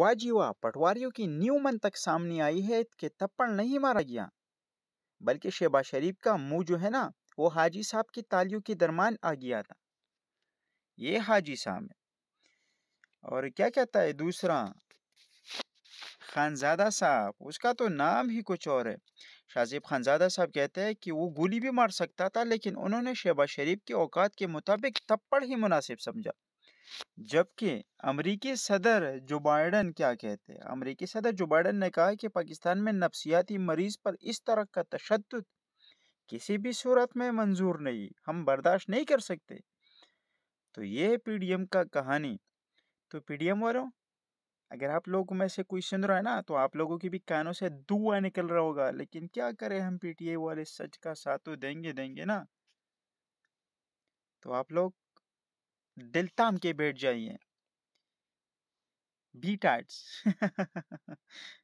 वाजीवा पटवारियों की न्यू मन तक सामने आई है कि थप्पड़ नहीं मारा गया बल्कि शेबा शरीफ का मुंह जो है ना वो हाजी साहब की तालियों के दरमान आ गया था ये हाजी साहब है और क्या कहता है दूसरा खानजादा साहब उसका तो नाम ही कुछ और है शाहजेब खानजादा साहब कहते हैं कि वो गोली भी मार सकता था लेकिन उन्होंने शेबा शरीफ के औकात के मुताबिक थप्पड़ ही मुनासिब समझा जबकि अमरीकी सदर जो बाइडन क्या कहते हैं अमरीकी सदर जो बाइडन ने कहा कि पाकिस्तान में नफसियाती मरीज पर इस तरह का तशद किसी भी सूरत में मंजूर नहीं हम बर्दाश्त नहीं कर सकते तो ये है पीडीएम का कहानी तो पीडीएम वालों अगर आप लोगों में से कोई सुन रहा है ना तो आप लोगों की भी कानों से दुआ निकल रहा होगा लेकिन क्या करें हम पीटीए वाले सच का साथ तो देंगे देंगे ना तो आप लोग डेल्टा में के बैठ जाइए बी टाइट्स